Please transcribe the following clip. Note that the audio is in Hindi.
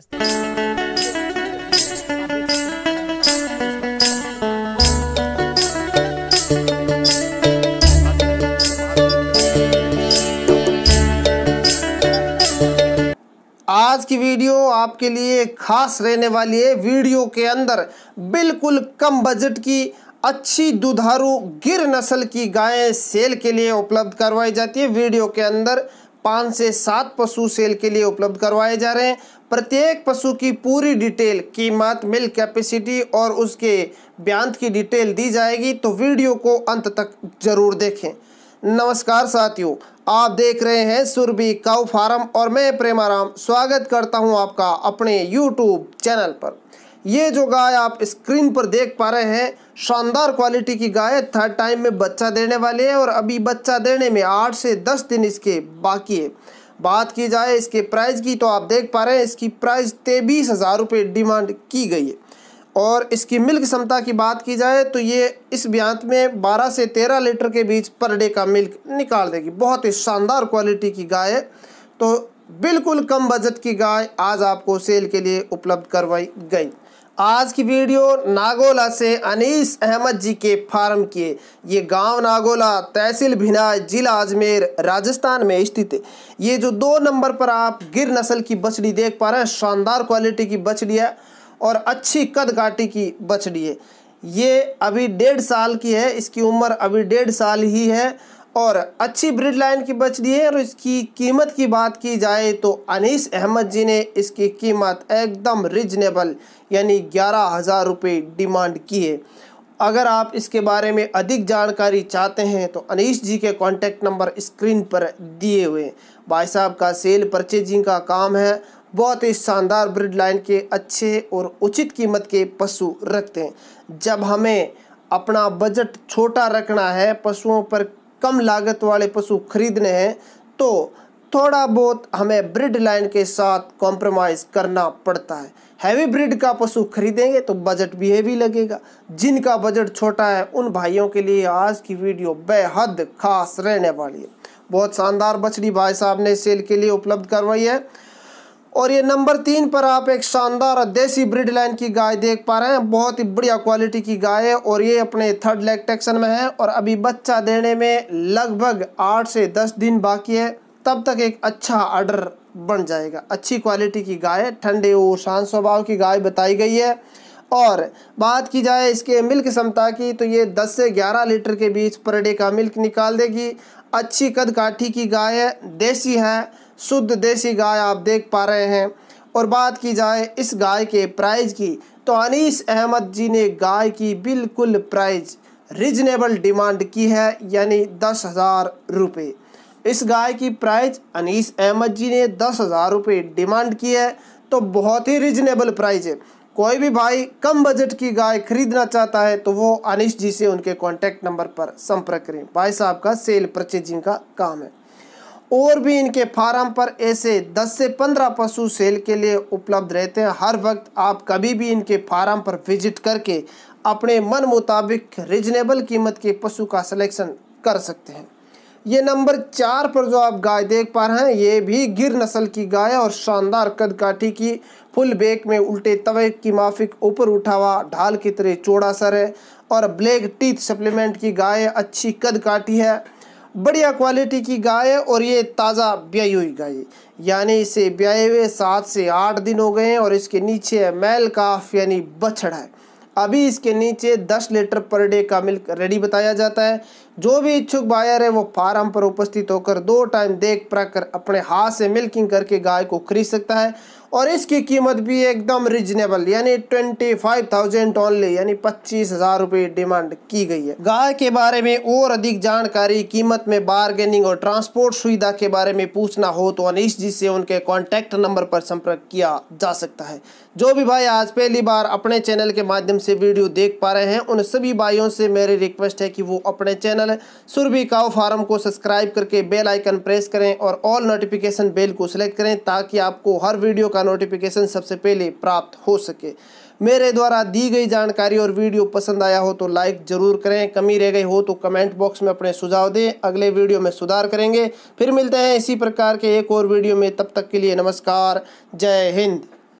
आज की वीडियो आपके लिए खास रहने वाली है वीडियो के अंदर बिल्कुल कम बजट की अच्छी दुधारू गिर नस्ल की गायें सेल के लिए उपलब्ध करवाई जाती है वीडियो के अंदर पाँच से सात पशु सेल के लिए उपलब्ध करवाए जा रहे हैं प्रत्येक पशु की पूरी डिटेल कीमत मिल कैपेसिटी और उसके ब्यांत की डिटेल दी जाएगी तो वीडियो को अंत तक जरूर देखें नमस्कार साथियों आप देख रहे हैं सुरभि काउ फार्म और मैं प्रेमाराम स्वागत करता हूं आपका अपने यूट्यूब चैनल पर ये जो गाय आप स्क्रीन पर देख पा रहे हैं शानदार क्वालिटी की गाय थर्ड टाइम में बच्चा देने वाली है और अभी बच्चा देने में आठ से दस दिन इसके बाकी है बात की जाए इसके प्राइस की तो आप देख पा रहे हैं इसकी प्राइस तेईस हज़ार रुपये डिमांड की गई है और इसकी मिल्क क्षमता की बात की जाए तो ये इस ब्यांत में 12 से 13 लीटर के बीच पर डे का मिल्क निकाल देगी बहुत ही शानदार क्वालिटी की गाय है तो बिल्कुल कम बजट की गाय आज आपको सेल के लिए उपलब्ध करवाई गई आज की वीडियो नागोला से अनीस अहमद जी के फार्म की है ये गांव नागोला तहसील भिना जिला अजमेर राजस्थान में स्थित है ये जो दो नंबर पर आप गिर नस्ल की बछड़ी देख पा रहे हैं शानदार क्वालिटी की बछड़ी है और अच्छी कद काटी की बछड़ी है ये अभी डेढ़ साल की है इसकी उम्र अभी डेढ़ साल ही है और अच्छी ब्रिड लाइन की बछड़ी है और इसकी कीमत की बात की जाए तो अनीस अहमद जी ने इसकी कीमत एकदम रिजनेबल यानी ग्यारह हज़ार रुपये डिमांड की है अगर आप इसके बारे में अधिक जानकारी चाहते हैं तो अनीश जी के कॉन्टैक्ट नंबर स्क्रीन पर दिए हुए भाई साहब का सेल परचेजिंग का काम है बहुत ही शानदार ब्रिड लाइन के अच्छे और उचित कीमत के पशु रखते हैं जब हमें अपना बजट छोटा रखना है पशुओं पर कम लागत वाले पशु खरीदने हैं तो थोड़ा बहुत हमें ब्रिड लाइन के साथ कॉम्प्रोमाइज़ करना पड़ता है हैवी ब्रिड का पशु खरीदेंगे तो बजट भी हैवी लगेगा जिनका बजट छोटा है उन भाइयों के लिए आज की वीडियो बेहद खास रहने वाली है बहुत शानदार बछड़ी भाई साहब ने सेल के लिए उपलब्ध करवाई है और ये नंबर तीन पर आप एक शानदार देसी ब्रिड लाइन की गाय देख पा रहे हैं बहुत ही बढ़िया क्वालिटी की गाय है और ये अपने थर्ड लेग टेक्शन में है और अभी बच्चा देने में लगभग आठ से दस दिन बाकी है तब तक एक अच्छा आर्डर बन जाएगा अच्छी क्वालिटी की गाय ठंडे और शांत स्वभाव की गाय बताई गई है और बात की जाए इसके मिल्क क्षमता की तो ये 10 से 11 लीटर के बीच पर डे का मिल्क निकाल देगी अच्छी कद काठी की गाय देसी है शुद्ध देसी गाय आप देख पा रहे हैं और बात की जाए इस गाय के प्राइज़ की तो अनीस अहमद जी ने गाय की बिल्कुल प्राइज़ रिजनेबल डिमांड की है यानी दस हज़ार रुपये इस गाय की प्राइज़ अनीस अहमद जी ने दस हज़ार रुपये डिमांड की है तो बहुत ही रिजनेबल प्राइज़ है कोई भी भाई कम बजट की गाय खरीदना चाहता है तो वो अनिश जी से उनके कॉन्टैक्ट नंबर पर संपर्क करें भाई साहब का सेल परचेजिंग का काम है और भी इनके फार्म पर ऐसे 10 से 15 पशु सेल के लिए उपलब्ध रहते हैं हर वक्त आप कभी भी इनके फार्म पर विजिट करके अपने मन मुताबिक रिजनेबल कीमत के पशु का सिलेक्शन कर सकते हैं ये नंबर चार पर जो आप गाय देख पा रहे हैं ये भी गिर नस्ल की गाय और शानदार कद काठी की फुल बेक में उल्टे तवे की माफिक ऊपर उठा हुआ ढाल की तरह चौड़ा सर है और ब्लैक टीथ सप्लीमेंट की गाय अच्छी कद काठी है बढ़िया क्वालिटी की गाय है और ये ताज़ा ब्याई हुई गाय है यानी इसे ब्याए हुए सात से आठ दिन हो गए हैं और इसके नीचे है मैल काफ यानी बछड़ा है अभी इसके नीचे 10 लीटर पर डे का मिल्क रेडी बताया जाता है जो भी इच्छुक बायर है वो फार्म पर उपस्थित होकर दो टाइम देख परख कर अपने हाथ से मिल्किंग करके गाय को खरीद सकता है और इसकी कीमत भी एकदम रिजनेबल यानी ट्वेंटी फाइव थाउजेंड ऑनली यानी पच्चीस हजार रुपये डिमांड की गई है गाय के बारे में और अधिक जानकारी कीमत में बार्गेनिंग और ट्रांसपोर्ट सुविधा के बारे में पूछना हो तो अनिश जी से उनके कॉन्टैक्ट नंबर पर संपर्क किया जा सकता है जो भी भाई आज पहली बार अपने चैनल के माध्यम से वीडियो देख पा रहे हैं उन सभी भाइयों से मेरी रिक्वेस्ट है कि वो अपने चैनल सुरभि काव फार्म को सब्सक्राइब करके बेल आइकन प्रेस करें और ऑल नोटिफिकेशन बेल को सिलेक्ट करें ताकि आपको हर वीडियो का का नोटिफिकेशन सबसे पहले प्राप्त हो सके मेरे द्वारा दी गई जानकारी और वीडियो पसंद आया हो तो लाइक जरूर करें कमी रह गई हो तो कमेंट बॉक्स में अपने सुझाव दें अगले वीडियो में सुधार करेंगे फिर मिलते हैं इसी प्रकार के एक और वीडियो में तब तक के लिए नमस्कार जय हिंद